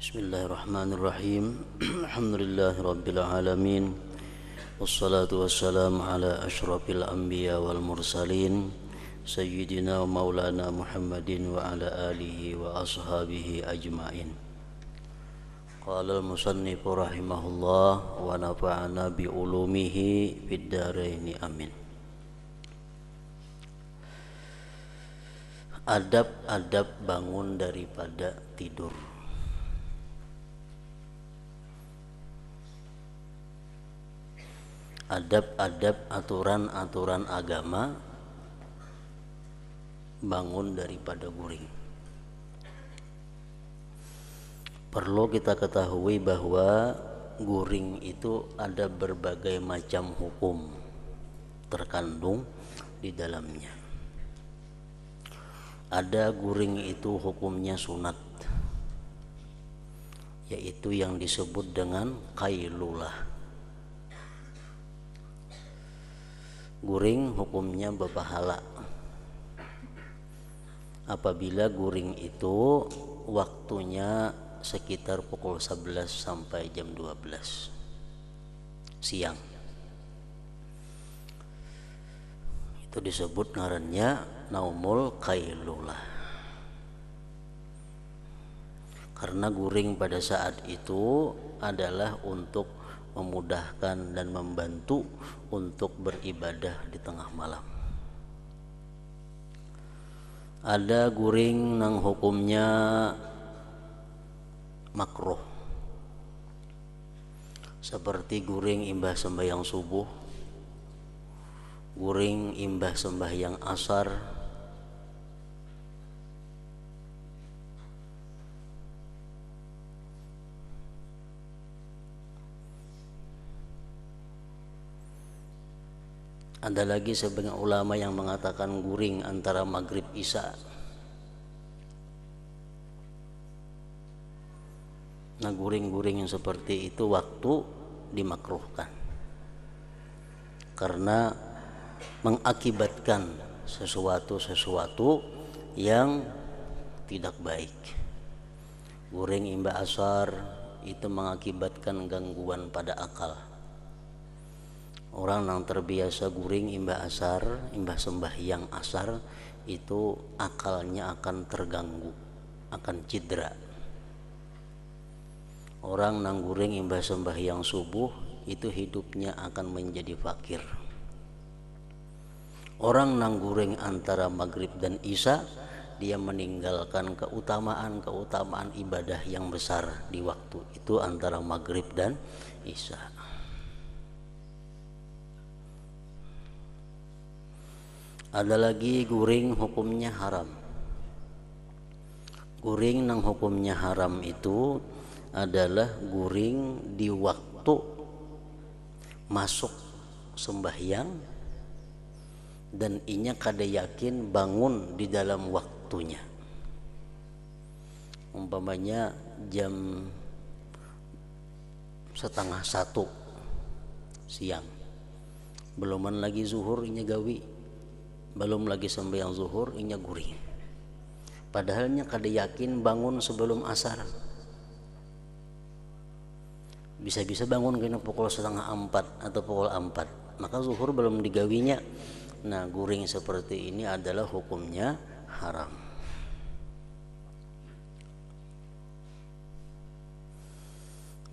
Bismillahirrahmanirrahim Alhamdulillahirrabbilalamin Wassalatu wassalamu ala ashrafil anbiya wal mursalin Sayyidina wa maulana Muhammadin wa ala alihi wa ashabihi ajmain Qala al-musannifu rahimahullah wa nafa'ana bi'ulumihi amin Adab-adab bangun daripada tidur adab-adab aturan-aturan agama bangun daripada guring. Perlu kita ketahui bahwa guring itu ada berbagai macam hukum terkandung di dalamnya. Ada guring itu hukumnya sunat yaitu yang disebut dengan kailulah guring hukumnya berpahala apabila guring itu waktunya sekitar pukul 11 sampai jam 12 siang itu disebut narannya naumul kailullah karena guring pada saat itu adalah untuk memudahkan dan membantu untuk beribadah di tengah malam. Ada guring nang hukumnya makruh. Seperti guring imbah sembahyang subuh, guring imbah sembahyang asar, Ada lagi sebagian ulama yang mengatakan guring antara maghrib isya. Nah guring-guring yang seperti itu waktu dimakruhkan karena mengakibatkan sesuatu-sesuatu yang tidak baik. Guring imba asar itu mengakibatkan gangguan pada akal orang yang terbiasa guring imbah asar imbah sembah yang asar itu akalnya akan terganggu akan cedera orang yang guring imbah sembah yang subuh itu hidupnya akan menjadi fakir orang yang guring antara maghrib dan isya dia meninggalkan keutamaan-keutamaan ibadah yang besar di waktu itu antara maghrib dan isya ada lagi guring hukumnya haram guring yang hukumnya haram itu adalah guring di waktu masuk sembahyang dan inya kada yakin bangun di dalam waktunya umpamanya jam setengah satu siang beluman lagi zuhur inya gawi belum lagi sembahyang zuhur inya guring. padahalnya kada yakin bangun sebelum asar bisa-bisa bangun kena pukul setengah empat atau pukul empat maka zuhur belum digawinya nah guring seperti ini adalah hukumnya haram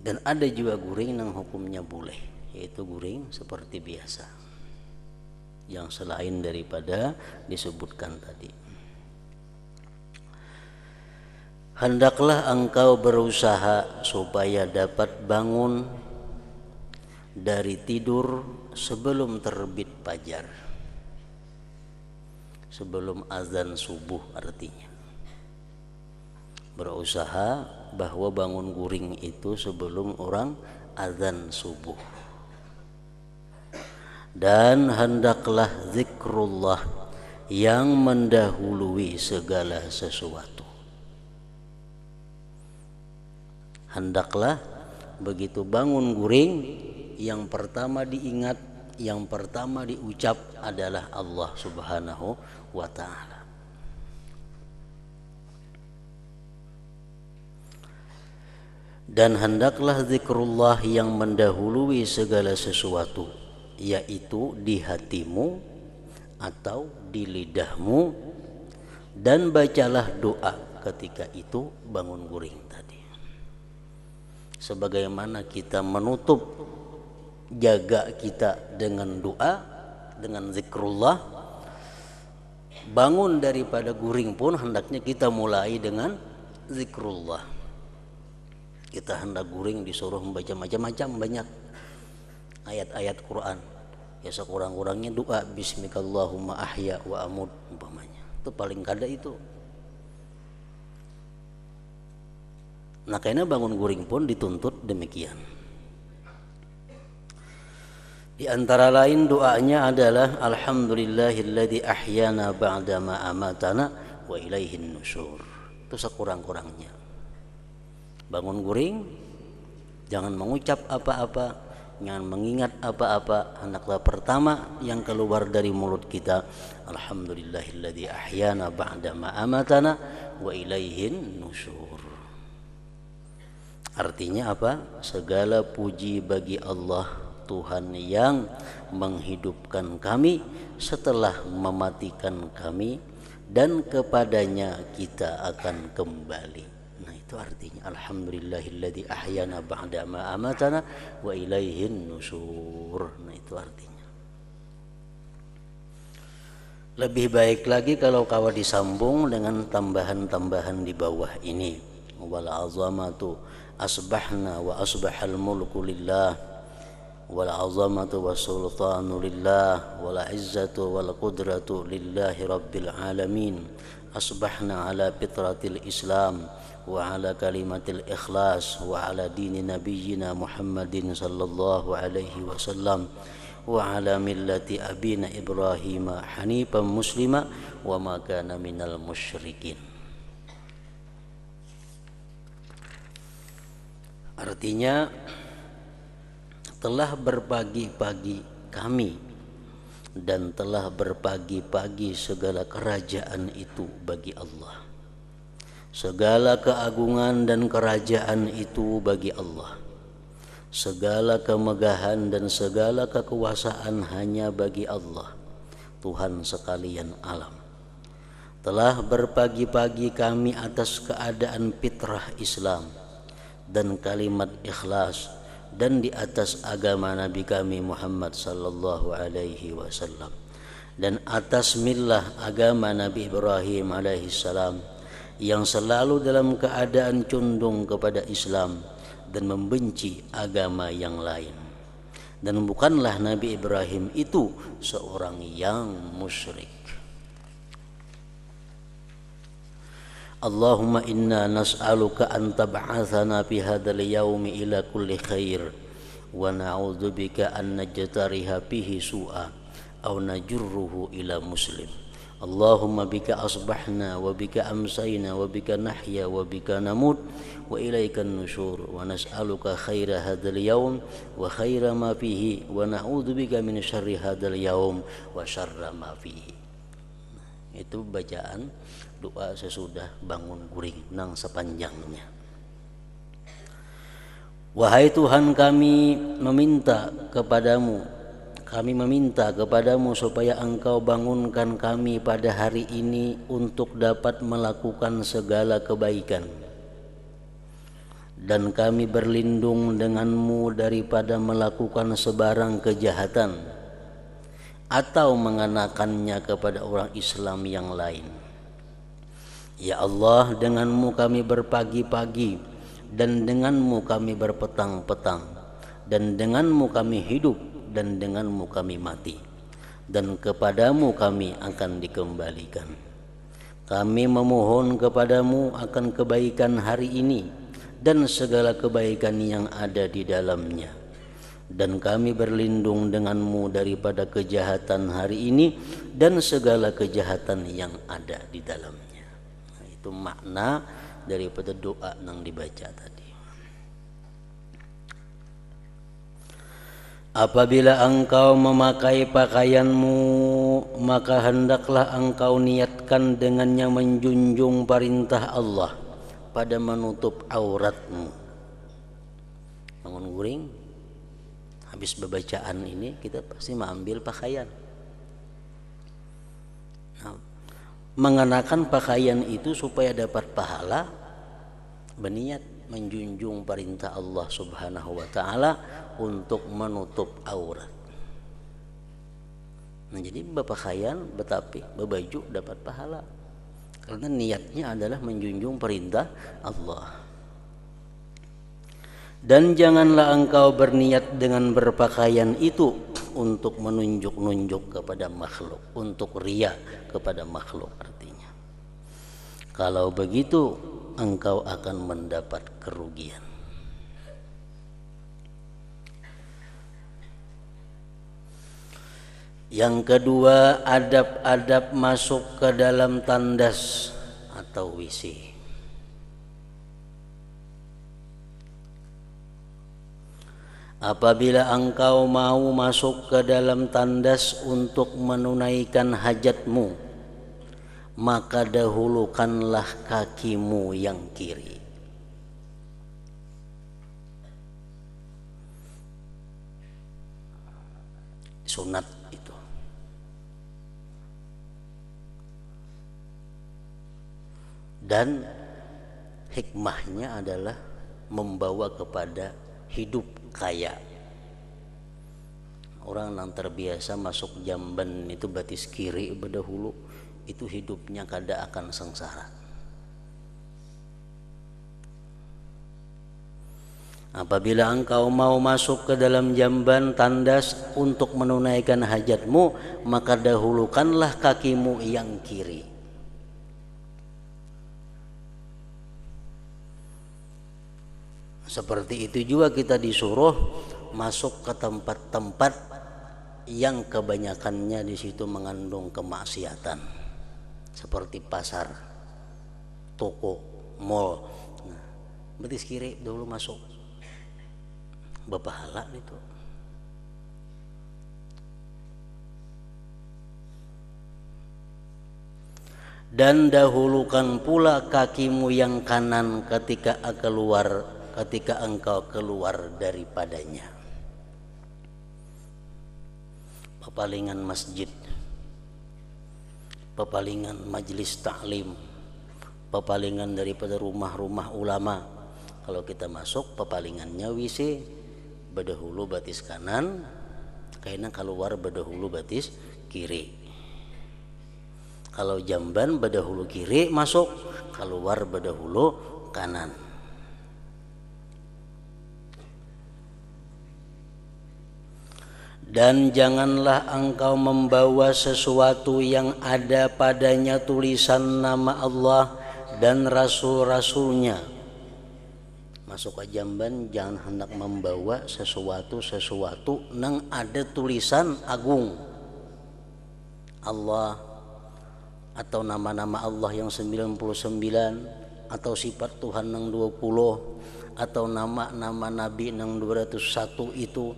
dan ada juga guring yang hukumnya boleh yaitu guring seperti biasa yang selain daripada disebutkan tadi. Hendaklah engkau berusaha supaya dapat bangun dari tidur sebelum terbit fajar. Sebelum azan subuh artinya. Berusaha bahwa bangun guring itu sebelum orang azan subuh dan hendaklah zikrullah yang mendahului segala sesuatu. Hendaklah begitu bangun guring yang pertama diingat, yang pertama diucap adalah Allah Subhanahu wa taala. Dan hendaklah zikrullah yang mendahului segala sesuatu yaitu di hatimu atau di lidahmu dan bacalah doa ketika itu bangun guring tadi sebagaimana kita menutup jaga kita dengan doa dengan zikrullah bangun daripada guring pun hendaknya kita mulai dengan zikrullah kita hendak guring disuruh membaca macam-macam banyak ayat-ayat Quran ya sekurang-kurangnya doa bismikallahumma ahya wa amud umpamanya itu paling kada itu nah karena bangun guring pun dituntut demikian di antara lain doanya adalah alhamdulillahilladzi ahyana ba'dama amatana wa ilaihin nusur itu sekurang-kurangnya bangun guring jangan mengucap apa-apa Jangan mengingat apa-apa Hendaklah pertama yang keluar dari mulut kita Alhamdulillahilladzi ahyana ba'dama amatana Wa ilaihin nusur Artinya apa? Segala puji bagi Allah Tuhan yang menghidupkan kami setelah mematikan kami dan kepadanya kita akan kembali. Itu artinya alhamdulillahilladzi ahyana ba'da ma amatana wa ilaihin nusur. Nah, itu artinya. Lebih baik lagi kalau kawa disambung dengan tambahan-tambahan di bawah ini. Wal azamatu asbahna wa asbahal mulku lillah wal azamatu was sultanu lillah wal izzatu wal qudratu lillahi rabbil alamin asbahna ala fitratil islam وعلى كلمة الإخلاص وعلى دين نبينا محمد صلى الله عليه وسلم وعلى ملة أبينا إبراهيم حنيفا مسلما وما كان من المشركين Artinya telah berbagi-bagi kami dan telah berbagi-bagi segala kerajaan itu bagi Allah Segala keagungan dan kerajaan itu bagi Allah. Segala kemegahan dan segala kekuasaan hanya bagi Allah, Tuhan sekalian alam. Telah berpagi-pagi kami atas keadaan fitrah Islam dan kalimat ikhlas dan di atas agama Nabi kami Muhammad sallallahu alaihi wasallam dan atas milah agama Nabi Ibrahim alaihi salam yang selalu dalam keadaan condong kepada Islam dan membenci agama yang lain. Dan bukanlah Nabi Ibrahim itu seorang yang musyrik. Allahumma inna nas'aluka an tab'athana fi hadzal yaumi ila kulli khair wa na'udzubika an najtariha fihi su'a aw najurruhu ila muslim. اللهم بك أصبحنا وبك أمسينا وبك نحيا وبك نموت وإليك النشور ونسألك خير هذا اليوم وخير ما فيه ونعوذ بك من شر هذا اليوم وشر ما فيه itu bacaan doa sesudah bangun guring nang sepanjangnya Wahai Tuhan kami meminta kepadamu kami meminta kepadamu supaya engkau bangunkan kami pada hari ini untuk dapat melakukan segala kebaikan. Dan kami berlindung denganmu daripada melakukan sebarang kejahatan atau mengenakannya kepada orang Islam yang lain. Ya Allah, denganmu kami berpagi-pagi dan denganmu kami berpetang-petang dan denganmu kami hidup dan denganmu kami mati dan kepadamu kami akan dikembalikan kami memohon kepadamu akan kebaikan hari ini dan segala kebaikan yang ada di dalamnya dan kami berlindung denganmu daripada kejahatan hari ini dan segala kejahatan yang ada di dalamnya nah, itu makna daripada doa yang dibaca tadi Apabila engkau memakai pakaianmu, maka hendaklah engkau niatkan dengannya menjunjung perintah Allah pada menutup auratmu. Bangun guring, habis bebacaan ini kita pasti mengambil pakaian. Nah, mengenakan pakaian itu supaya dapat pahala, berniat menjunjung perintah Allah Subhanahu wa taala untuk menutup aurat. Nah, jadi Bapak betapi bebaju dapat pahala karena niatnya adalah menjunjung perintah Allah. Dan janganlah engkau berniat dengan berpakaian itu untuk menunjuk-nunjuk kepada makhluk, untuk ria kepada makhluk artinya. Kalau begitu, engkau akan mendapat kerugian. Yang kedua, adab-adab masuk ke dalam tandas atau WC. Apabila engkau mau masuk ke dalam tandas untuk menunaikan hajatmu, maka dahulukanlah kakimu yang kiri. Sunat itu. Dan hikmahnya adalah membawa kepada hidup kaya. Orang yang terbiasa masuk jamban itu batis kiri berdahulu itu hidupnya kada akan sengsara. Apabila engkau mau masuk ke dalam jamban tandas untuk menunaikan hajatmu, maka dahulukanlah kakimu yang kiri. Seperti itu juga kita disuruh masuk ke tempat-tempat yang kebanyakannya di situ mengandung kemaksiatan seperti pasar, toko, mall. Nah, betis kiri dulu masuk berpahala itu. Dan dahulukan pula kakimu yang kanan ketika keluar ketika engkau keluar daripadanya. Palingan masjid pepalingan majelis taklim, pepalingan daripada rumah-rumah ulama. Kalau kita masuk pepalingannya WC bedahulu batis kanan, kayaknya keluar bedahulu batis kiri. Kalau jamban bedahulu kiri masuk, keluar bedahulu kanan. dan janganlah engkau membawa sesuatu yang ada padanya tulisan nama Allah dan rasul-rasulnya masuk ke jamban jangan hendak membawa sesuatu sesuatu nang ada tulisan agung Allah atau nama-nama Allah yang 99 atau sifat Tuhan yang 20 atau nama-nama nabi yang 201 itu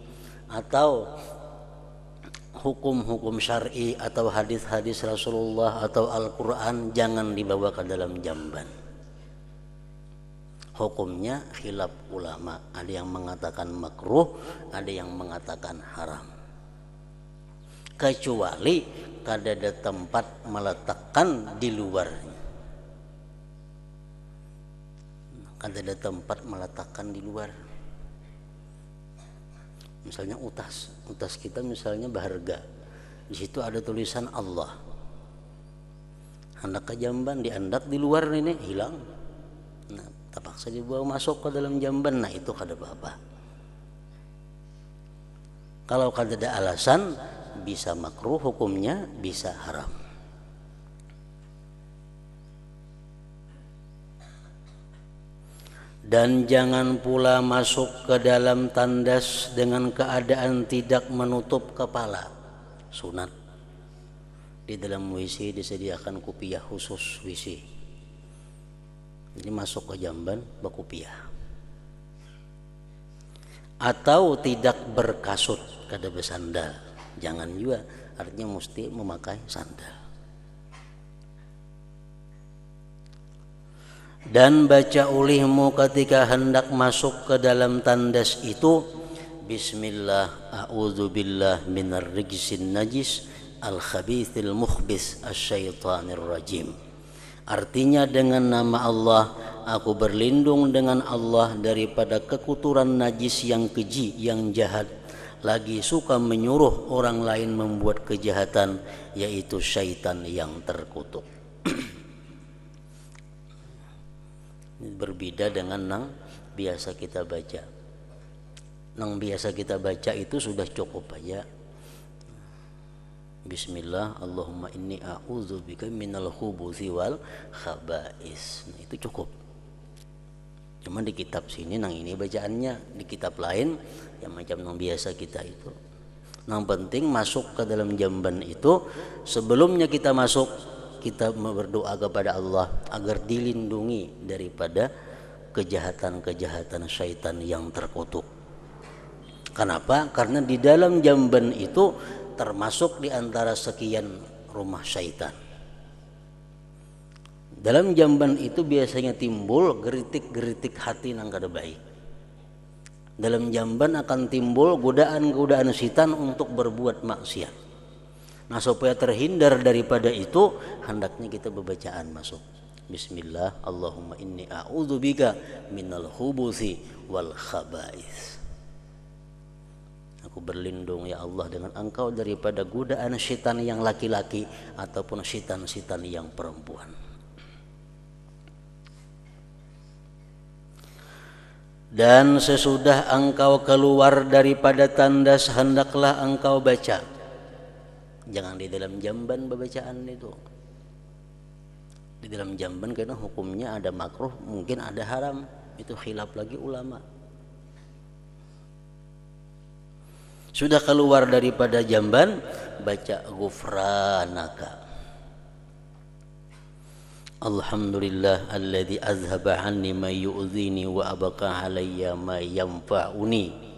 atau hukum-hukum syar'i atau hadis-hadis Rasulullah atau Al-Qur'an jangan dibawa ke dalam jamban. Hukumnya khilaf ulama, ada yang mengatakan makruh, ada yang mengatakan haram. Kecuali kada ada tempat meletakkan di luar. Kada ada tempat meletakkan di luar. Misalnya utas, tas kita misalnya berharga di situ ada tulisan Allah anak kejamban diandak di luar ini hilang nah terpaksa dibawa masuk ke dalam jamban nah itu kada apa-apa kalau kada ada alasan bisa makruh hukumnya bisa haram dan jangan pula masuk ke dalam tandas dengan keadaan tidak menutup kepala sunat di dalam WC disediakan kupiah khusus WC jadi masuk ke jamban berkupiah atau tidak berkasut kada bersandal jangan juga artinya mesti memakai sandal dan baca ulihmu ketika hendak masuk ke dalam tandas itu Bismillah a'udzubillah minar rijsin najis al khabithil mukhbis asyaitanir rajim Artinya dengan nama Allah aku berlindung dengan Allah daripada kekuturan najis yang keji yang jahat lagi suka menyuruh orang lain membuat kejahatan yaitu syaitan yang terkutuk berbeda dengan nang biasa kita baca nang biasa kita baca itu sudah cukup saja Bismillah Allahumma inni bika minal khubuthi wal khaba'is nah, itu cukup cuman di kitab sini nang ini bacaannya di kitab lain yang macam nang biasa kita itu nang penting masuk ke dalam jamban itu sebelumnya kita masuk kita berdoa kepada Allah agar dilindungi daripada kejahatan-kejahatan syaitan yang terkutuk. Kenapa? Karena di dalam jamban itu termasuk di antara sekian rumah syaitan. Dalam jamban itu biasanya timbul geritik-geritik hati yang kada baik dalam jamban akan timbul godaan-godaan setan untuk berbuat maksiat. Nah supaya terhindar daripada itu hendaknya kita berbacaan masuk. Bismillah, Allahumma inni a'udzubika minal hubuthi wal khaba'is. Aku berlindung ya Allah dengan engkau daripada godaan syaitan yang laki-laki ataupun syaitan-syaitan yang perempuan. Dan sesudah engkau keluar daripada tandas hendaklah engkau baca jangan di dalam jamban pembacaan itu di dalam jamban karena hukumnya ada makruh mungkin ada haram itu khilaf lagi ulama sudah keluar daripada jamban baca gufranaka Alhamdulillah alladzi azhaba anni ma yu'zini wa abqa alayya ma yanfa'uni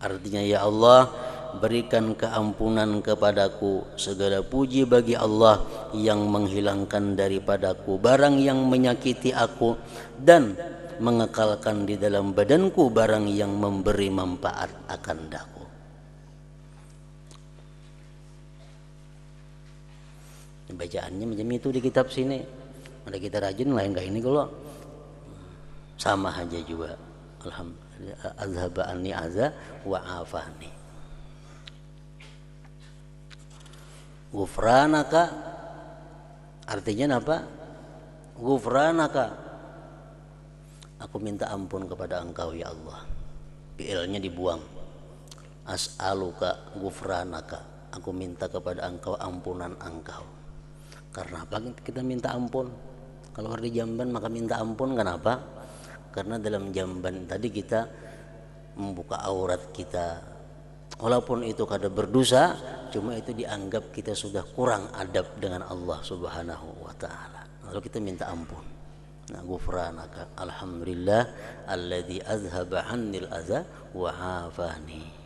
Artinya ya Allah berikan keampunan kepadaku segala puji bagi Allah yang menghilangkan daripadaku barang yang menyakiti aku dan mengekalkan di dalam badanku barang yang memberi manfaat akan daku bacaannya macam itu di kitab sini ada kita rajin lain enggak ini kalau sama aja juga alhamdulillah anni azza wa afani Gufranaka artinya apa? Gufranaka aku minta ampun kepada engkau ya Allah. PL-nya dibuang. As'aluka gufranaka aku minta kepada engkau ampunan engkau. Karena apa kita minta ampun? Kalau hari jamban maka minta ampun kenapa? Karena dalam jamban tadi kita membuka aurat kita, walaupun itu kada berdosa cuma itu dianggap kita sudah kurang adab dengan Allah Subhanahu wa taala lalu kita minta ampun nah gufranaka alhamdulillah alladzi azhaba 'annil adza wa hafani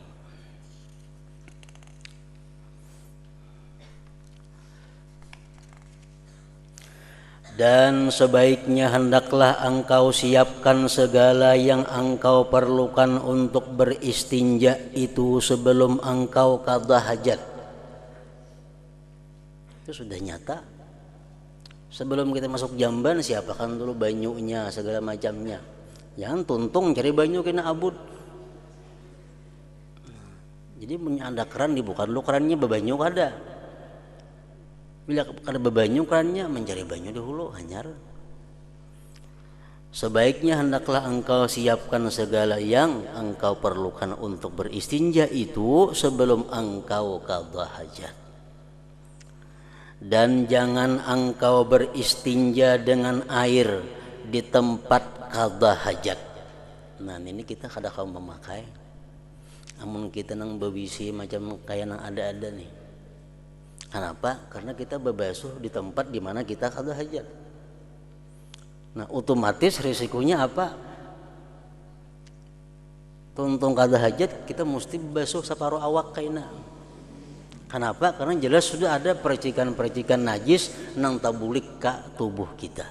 dan sebaiknya hendaklah engkau siapkan segala yang engkau perlukan untuk beristinja itu sebelum engkau kada hajat. Itu sudah nyata. Sebelum kita masuk jamban siapakan dulu banyunya segala macamnya. Jangan tuntung cari banyu kena abut Jadi punya ada keran dibuka dulu kerannya bebanyu ada. Bila kada bebanyu mencari banyu dahulu hanyar. Sebaiknya hendaklah engkau siapkan segala yang engkau perlukan untuk beristinja itu sebelum engkau kada hajat. Dan jangan engkau beristinja dengan air di tempat kada hajat. Nah, ini kita kadang kau memakai. Namun kita nang bebisi macam kayak nang ada-ada nih Kenapa? Karena kita berbasuh di tempat di mana kita kada hajat. Nah, otomatis risikonya apa? Tuntung kada hajat kita mesti basuh separuh awak kaina. Kenapa? Karena jelas sudah ada percikan-percikan najis nang tabulik ke tubuh kita.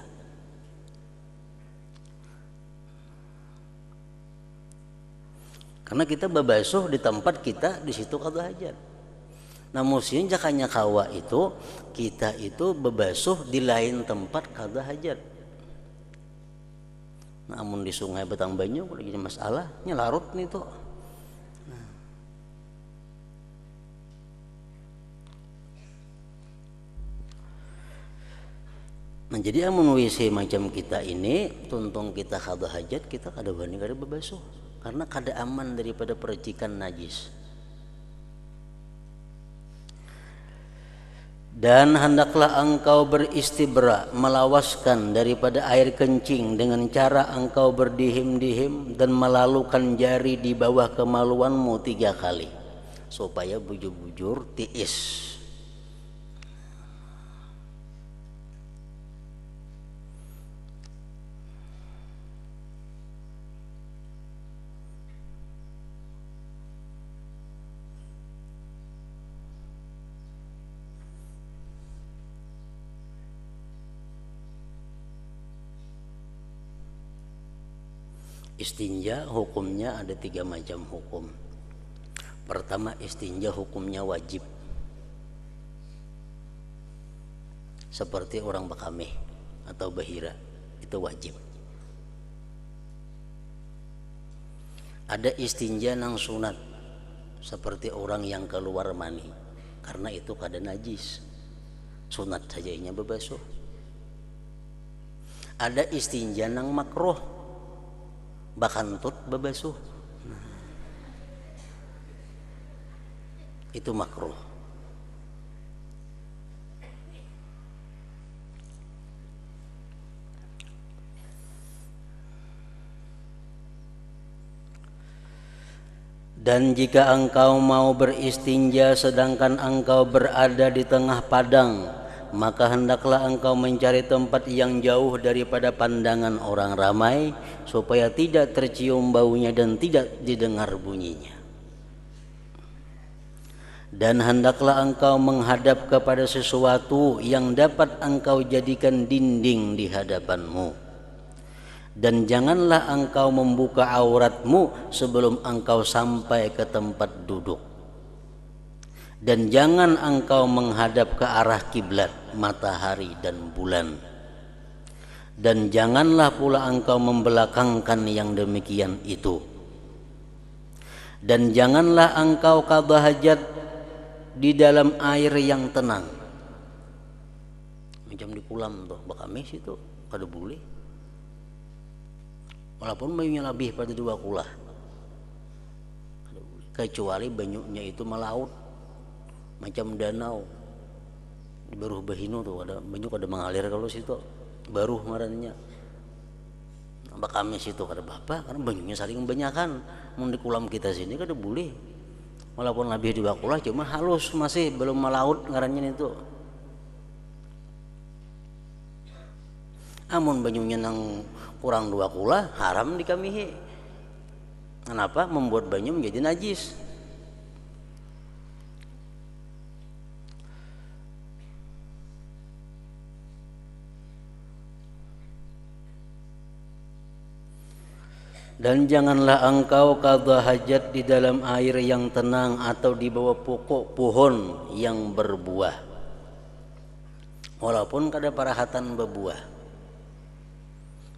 Karena kita berbasuh di tempat kita di situ kada hajat. Nah musim jakanya kawa itu kita itu bebasuh di lain tempat kada hajat. Namun di sungai Betang Banyu lagi masalah masalahnya larut nih tuh. Nah. nah. jadi amun WC macam kita ini tuntung kita kada hajat kita kada berani kada bebasuh karena kada aman daripada percikan najis. Dan hendaklah engkau beristibra melawaskan daripada air kencing dengan cara engkau berdihim-dihim dan melalukan jari di bawah kemaluanmu tiga kali supaya bujur-bujur tiis. Istinja hukumnya ada tiga macam hukum. Pertama istinja hukumnya wajib. Seperti orang bakameh atau bahira itu wajib. Ada istinja nang sunat seperti orang yang keluar mani karena itu kada najis. Sunat saja inya bebasuh. Ada istinja nang makroh bakantut babasuh itu makruh Dan jika engkau mau beristinja sedangkan engkau berada di tengah padang maka hendaklah engkau mencari tempat yang jauh daripada pandangan orang ramai supaya tidak tercium baunya dan tidak didengar bunyinya dan hendaklah engkau menghadap kepada sesuatu yang dapat engkau jadikan dinding di hadapanmu dan janganlah engkau membuka auratmu sebelum engkau sampai ke tempat duduk dan jangan engkau menghadap ke arah kiblat matahari dan bulan dan janganlah pula engkau membelakangkan yang demikian itu dan janganlah engkau kabah hajat di dalam air yang tenang macam di kulam tuh bakamis itu kada boleh walaupun banyaknya lebih pada dua kulah kecuali banyaknya itu melaut macam danau di Baruh Bahino tuh ada banyak ada mengalir kalau situ baruh marannya Mbak kami situ kada bapak karena banyunya saling banyakan mun di kulam kita sini kada boleh walaupun lebih di bakulah cuma halus masih belum melaut ngarannya itu amun banyunya nang kurang dua kula haram di kami kenapa membuat banyu menjadi najis Dan janganlah engkau kada hajat di dalam air yang tenang atau di bawah pokok pohon yang berbuah. Walaupun kada parahatan berbuah.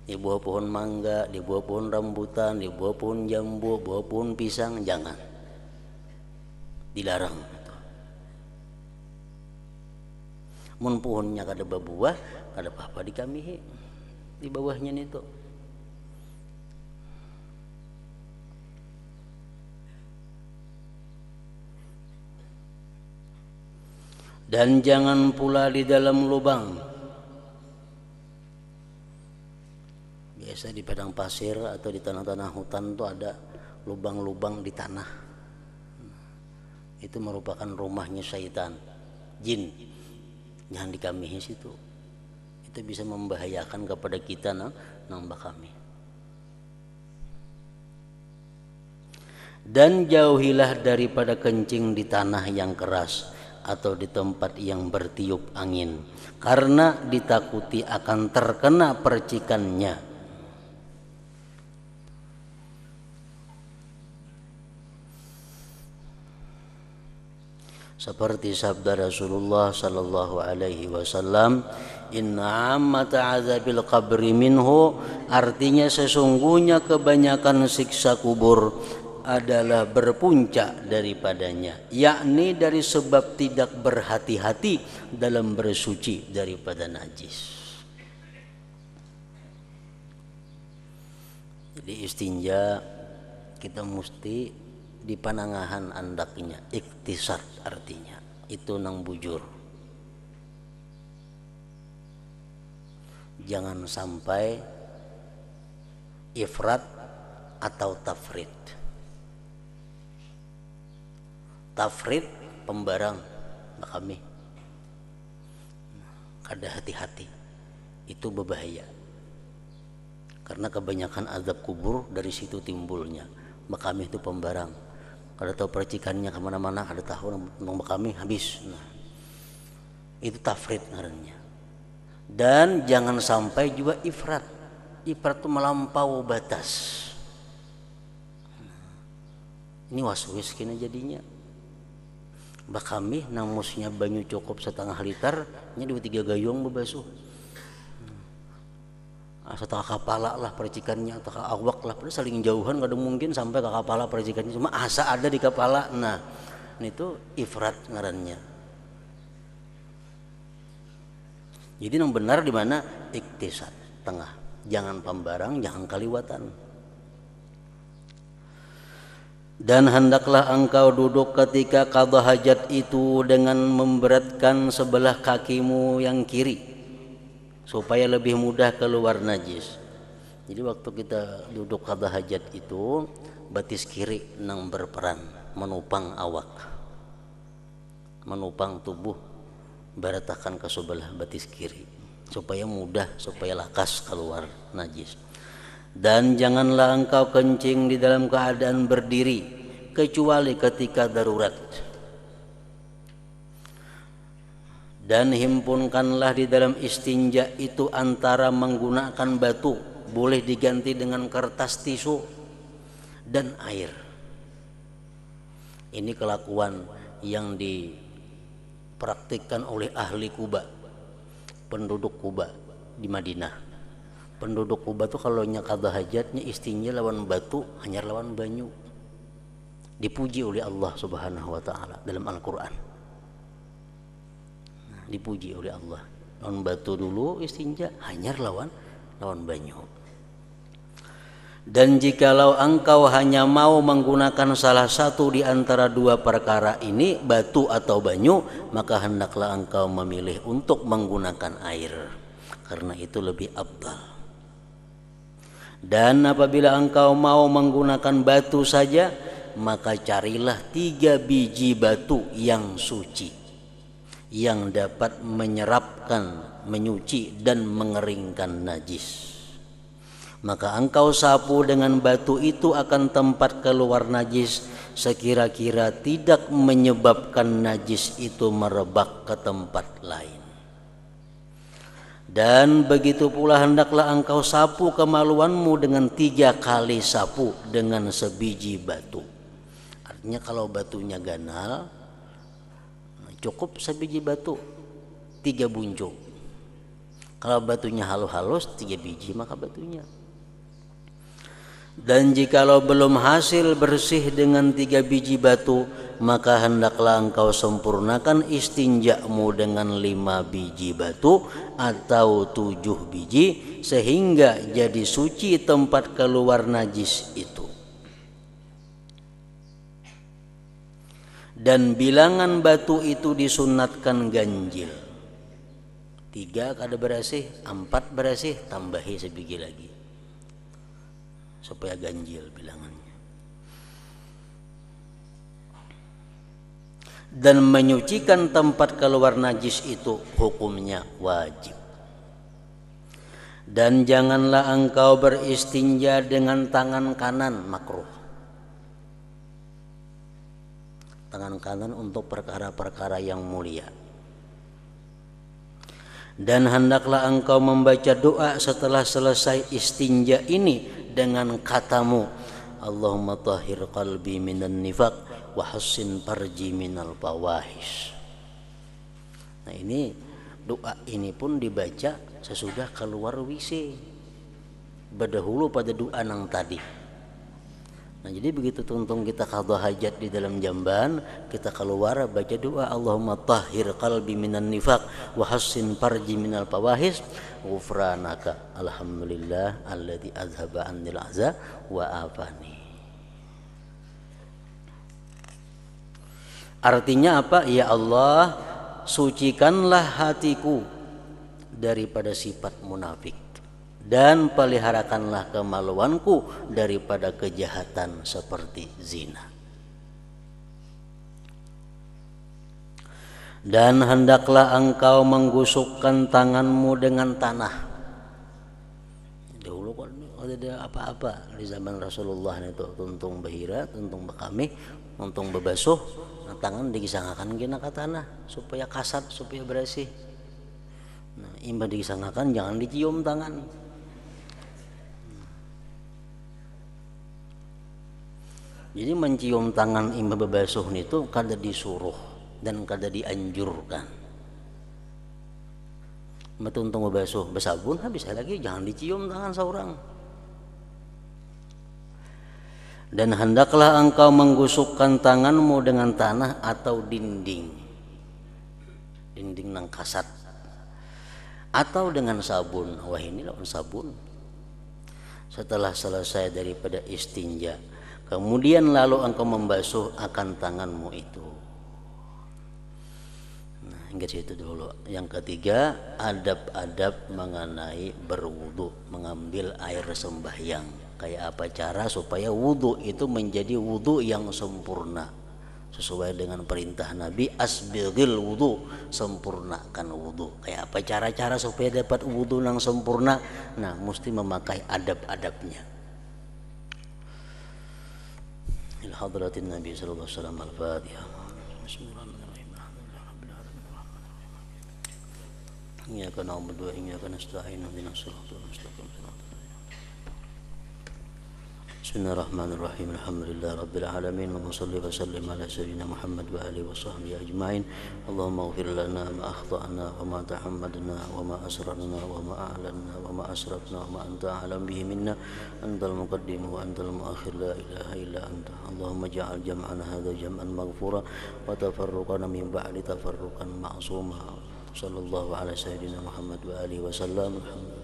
Di bawah pohon mangga, di bawah pohon rambutan, di bawah pohon jambu, bawah pohon pisang, jangan. Dilarang. Mun pohonnya kada berbuah, kada apa-apa di kami di bawahnya itu. dan jangan pula di dalam lubang. Biasa di padang pasir atau di tanah-tanah hutan itu ada lubang-lubang di tanah. Itu merupakan rumahnya syaitan, jin. Jangan dikamihi situ. Itu bisa membahayakan kepada kita nah, nambah kami. Dan jauhilah daripada kencing di tanah yang keras atau di tempat yang bertiup angin karena ditakuti akan terkena percikannya seperti sabda Rasulullah sallallahu alaihi wasallam inna ammat azabil qabri minhu artinya sesungguhnya kebanyakan siksa kubur adalah berpuncak daripadanya yakni dari sebab tidak berhati-hati dalam bersuci daripada najis jadi istinja kita mesti di panangahan andaknya iktisat artinya itu nang bujur jangan sampai ifrat atau tafrid tafrid pembarang kami kada hati-hati itu berbahaya karena kebanyakan azab kubur dari situ timbulnya makamih itu pembarang kada tahu percikannya kemana-mana kada tahu nong makamih habis nah, itu tafrid ngarannya dan jangan sampai juga ifrat ifrat itu melampau batas nah, ini was-was kena jadinya bakami namusnya banyu cukup setengah liter nya dua tiga gayung bebasuh hmm. ah, setengah kepala lah percikannya atau awak lah pada saling jauhan kadang mungkin sampai ke kepala percikannya cuma asa ada di kepala nah, nah itu ifrat ngarannya jadi yang benar di mana iktisad tengah jangan pembarang jangan kaliwatan dan hendaklah engkau duduk ketika qadha hajat itu dengan memberatkan sebelah kakimu yang kiri supaya lebih mudah keluar najis. Jadi waktu kita duduk qadha hajat itu batis kiri nang berperan menopang awak. Menopang tubuh beratakan ke sebelah batis kiri supaya mudah supaya lakas keluar najis. Dan janganlah engkau kencing di dalam keadaan berdiri kecuali ketika darurat. Dan himpunkanlah di dalam istinja itu antara menggunakan batu boleh diganti dengan kertas tisu dan air. Ini kelakuan yang dipraktikkan oleh ahli Kuba, penduduk Kuba di Madinah penduduk Kuba tuh kalau nyakada hajatnya istinja lawan batu hanya lawan banyu dipuji oleh Allah Subhanahu wa taala dalam Al-Qur'an. Nah, dipuji oleh Allah. Lawan batu dulu istinja hanya lawan lawan banyu. Dan jikalau engkau hanya mau menggunakan salah satu di antara dua perkara ini, batu atau banyu, maka hendaklah engkau memilih untuk menggunakan air. Karena itu lebih abdal. Dan apabila engkau mau menggunakan batu saja, maka carilah tiga biji batu yang suci, yang dapat menyerapkan, menyuci, dan mengeringkan najis. Maka engkau sapu dengan batu itu akan tempat keluar najis, sekira-kira tidak menyebabkan najis itu merebak ke tempat lain. Dan begitu pula hendaklah engkau sapu kemaluanmu dengan tiga kali sapu dengan sebiji batu. Artinya kalau batunya ganal, cukup sebiji batu, tiga bunjuk. Kalau batunya halus-halus, tiga biji maka batunya. Dan jikalau belum hasil bersih dengan tiga biji batu, maka hendaklah engkau sempurnakan istinjakmu dengan lima biji batu atau tujuh biji, sehingga jadi suci tempat keluar najis itu. Dan bilangan batu itu disunatkan ganjil. Tiga kada berasih, empat berasih, tambahi sebiji lagi supaya ganjil bilangannya dan menyucikan tempat keluar najis itu hukumnya wajib dan janganlah engkau beristinja dengan tangan kanan makruh tangan kanan untuk perkara-perkara yang mulia dan hendaklah engkau membaca doa setelah selesai istinja ini dengan katamu Allahumma tahhir qalbi minan nifaq wa hassin farji minal fawahish nah ini doa ini pun dibaca sesudah keluar WC berdahulu pada doa yang tadi Nah jadi begitu tuntung kita kado hajat di dalam jamban, kita keluar baca doa Allahumma tahhir qalbi minan nifaq wa hassin farji minal fawahis ghufranaka. Alhamdulillah alladzi azhaba anil azza wa afani. Artinya apa? Ya Allah, sucikanlah hatiku daripada sifat munafik dan peliharakanlah kemaluanku daripada kejahatan seperti zina. Dan hendaklah engkau menggusukkan tanganmu dengan tanah. Dulu kan ada apa-apa di zaman Rasulullah itu tuntung bahira, tuntung bekami, tuntung bebasuh, nah, tangan digisangakan kena ke tanah supaya kasat, supaya bersih. Nah, imba digisangakan jangan dicium tangan. Jadi mencium tangan Imam bebasuh itu kada disuruh dan kada dianjurkan. Metuntung basuh besabun habis lagi jangan dicium tangan seorang. Dan hendaklah engkau menggusukkan tanganmu dengan tanah atau dinding. Dinding nang kasat. Atau dengan sabun. Wah ini lawan sabun. Setelah selesai daripada istinja, Kemudian lalu engkau membasuh akan tanganmu itu. Nah, ingat situ dulu. Yang ketiga, adab-adab mengenai berwudu, mengambil air sembahyang. Kayak apa cara supaya wudu itu menjadi wudu yang sempurna sesuai dengan perintah Nabi asbiril wudu sempurnakan wudu kayak apa cara-cara supaya dapat wudu yang sempurna nah mesti memakai adab-adabnya الحضرة النبي صلى الله عليه وسلم الفاتحة بسم الله الرحمن الرحيم الحمد لله رب العالمين الرحمن الرحيم إياك نعبد وإياك نستعين اهدنا الصراط المستقيم صراط بسم الله الرحمن الرحيم الحمد لله رب العالمين وصلي وسلم على سيدنا محمد وآله وصحبه أجمعين اللهم اغفر لنا ما أخطأنا وما تحمدنا وما أسررنا وما أعلنا وما أسرفنا وما أنت أعلم به منا أنت المقدم وأنت المؤخر لا إله إلا أنت اللهم اجعل جمعنا هذا جمعا مغفورا وتفرقنا من بعد تفرقا معصوما صلى الله على سيدنا محمد وآله وسلم الحمد